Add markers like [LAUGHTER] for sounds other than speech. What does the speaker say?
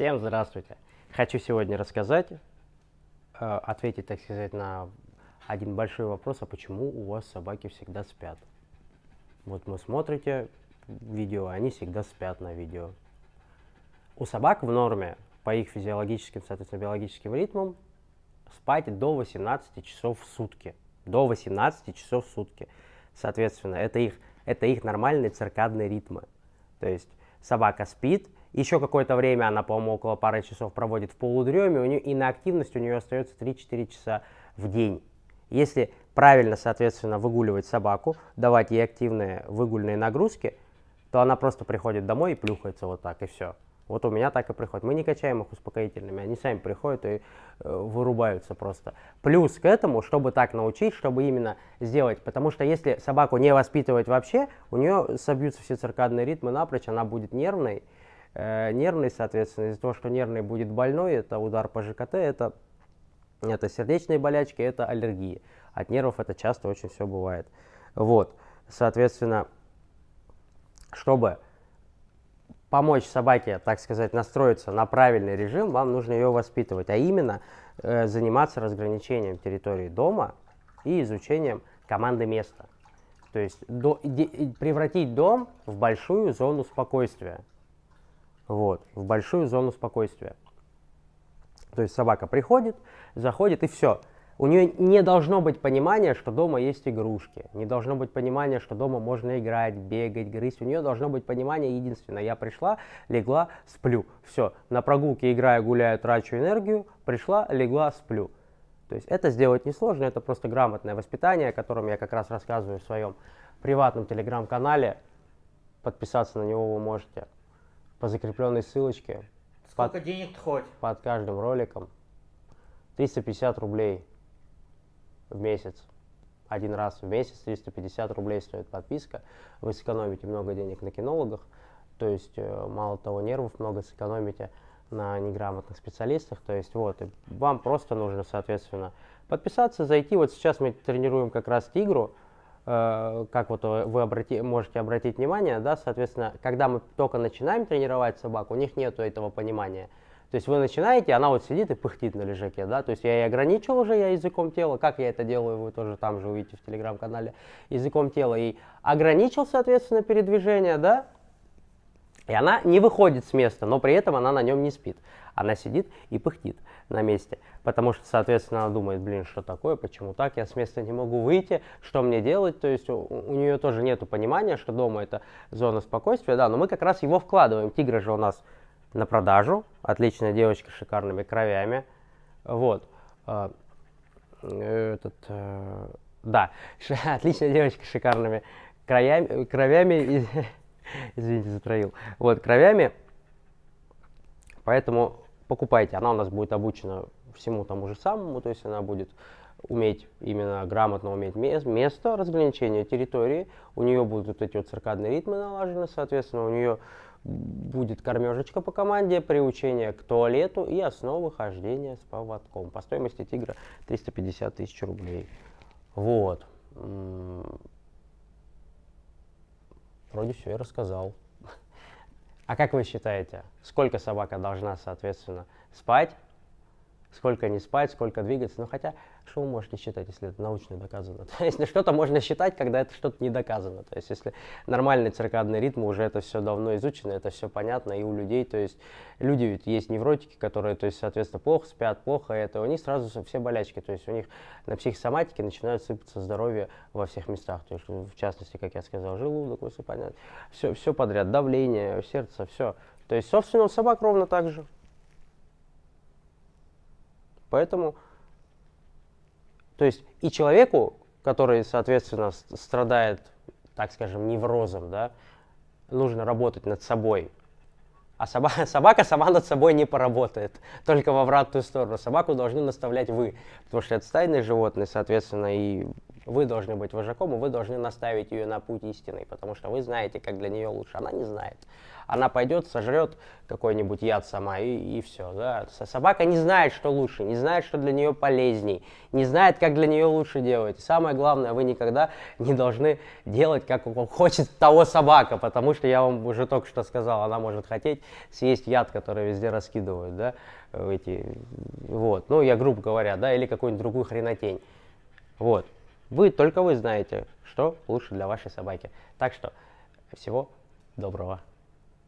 Всем здравствуйте! Хочу сегодня рассказать, э, ответить, так сказать, на один большой вопрос, а почему у вас собаки всегда спят? Вот мы смотрите видео, они всегда спят на видео. У собак в норме, по их физиологическим, соответственно, биологическим ритмам, спать до 18 часов в сутки. До 18 часов в сутки. Соответственно, это их, это их нормальные циркадные ритмы. То есть собака спит, еще какое-то время она, по-моему, около пары часов проводит в полудреме, у нее инактивность у нее остается 3-4 часа в день. Если правильно, соответственно, выгуливать собаку, давать ей активные выгульные нагрузки, то она просто приходит домой и плюхается вот так, и все. Вот у меня так и приходит. Мы не качаем их успокоительными, они сами приходят и э, вырубаются просто. Плюс к этому, чтобы так научить, чтобы именно сделать, потому что если собаку не воспитывать вообще, у нее собьются все циркадные ритмы напрочь, она будет нервной, э, нервной, соответственно, из-за того, что нервной будет больной, это удар по ЖКТ, это, это сердечные болячки, это аллергии. От нервов это часто очень все бывает. Вот, соответственно, чтобы помочь собаке, так сказать, настроиться на правильный режим, вам нужно ее воспитывать, а именно э, заниматься разграничением территории дома и изучением команды места. То есть до, де, превратить дом в большую зону спокойствия. Вот, в большую зону спокойствия. То есть собака приходит, заходит и все. У нее не должно быть понимания, что дома есть игрушки. Не должно быть понимания, что дома можно играть, бегать, грызть. У нее должно быть понимание единственное. Я пришла, легла, сплю. Все, на прогулке играю, гуляю, трачу энергию. Пришла, легла, сплю. То есть это сделать несложно, это просто грамотное воспитание, о котором я как раз рассказываю в своем приватном телеграм-канале. Подписаться на него вы можете по закрепленной ссылочке. Сколько под, денег ты хоть? Под каждым роликом. 350 рублей в месяц. Один раз в месяц 350 рублей стоит подписка. Вы сэкономите много денег на кинологах. То есть, э, мало того, нервов много сэкономите на неграмотных специалистах. То есть, вот, вам просто нужно, соответственно, подписаться, зайти. Вот сейчас мы тренируем как раз тигру. Э, как вот вы обрати, можете обратить внимание, да, соответственно, когда мы только начинаем тренировать собак, у них нет этого понимания – то есть вы начинаете, она вот сидит и пыхтит на лежаке, да, то есть я и ограничил уже я языком тела, как я это делаю, вы тоже там же увидите в телеграм-канале, языком тела, и ограничил, соответственно, передвижение, да, и она не выходит с места, но при этом она на нем не спит. Она сидит и пыхтит на месте, потому что, соответственно, она думает, блин, что такое, почему так, я с места не могу выйти, что мне делать, то есть у, у нее тоже нет понимания, что дома это зона спокойствия, да, но мы как раз его вкладываем, тигры же у нас на продажу. Отличная девочка с шикарными кровями. Вот. А, э, этот, э, да, [LAUGHS] отличная девочка с шикарными краями, кровями. [LAUGHS] Извините, затроил. Вот, кровями. Поэтому покупайте. Она у нас будет обучена всему тому же самому. То есть она будет уметь именно грамотно уметь место разграничения территории. У нее будут вот эти вот циркадные ритмы налажены, соответственно, у нее будет кормежечка по команде, приучение к туалету и основы хождения с поводком. По стоимости тигра 350 тысяч рублей. Вот. Вроде все я рассказал. [LAUGHS] А как вы считаете, сколько собака должна, соответственно, спать, сколько не спать, сколько двигаться. но ну, хотя, что вы можете считать, если это научно доказано? [LAUGHS] То есть ну, что-то можно считать, когда это что-то не доказано. То есть если нормальный циркадный ритм, уже это все давно изучено, это все понятно и у людей. То есть люди ведь есть невротики, которые, то есть, соответственно, плохо спят, плохо это. У них сразу все болячки. То есть у них на психосоматике начинают сыпаться здоровье во всех местах. То есть в частности, как я сказал, желудок высыпание, все, все подряд, давление, сердце, все. То есть, собственно, у собак ровно так же. Поэтому, то есть и человеку, который, соответственно, страдает, так скажем, неврозом, да, нужно работать над собой. А собака, [LAUGHS] собака сама над собой не поработает, только в обратную сторону. Собаку должны наставлять вы, потому что это стайные животные, соответственно, и вы должны быть вожаком, и вы должны наставить ее на путь истинный, потому что вы знаете, как для нее лучше. Она не знает. Она пойдет, сожрет какой-нибудь яд сама, и, и все. Да? Собака не знает, что лучше, не знает, что для нее полезней, не знает, как для нее лучше делать. самое главное, вы никогда не должны делать, как хочет того собака, потому что я вам уже только что сказал, она может хотеть съесть яд, который везде раскидывают, да, эти, вот, ну, я грубо говоря, да, или какую-нибудь другую хренотень, вот. Вы, только вы знаете, что лучше для вашей собаки. Так что всего доброго.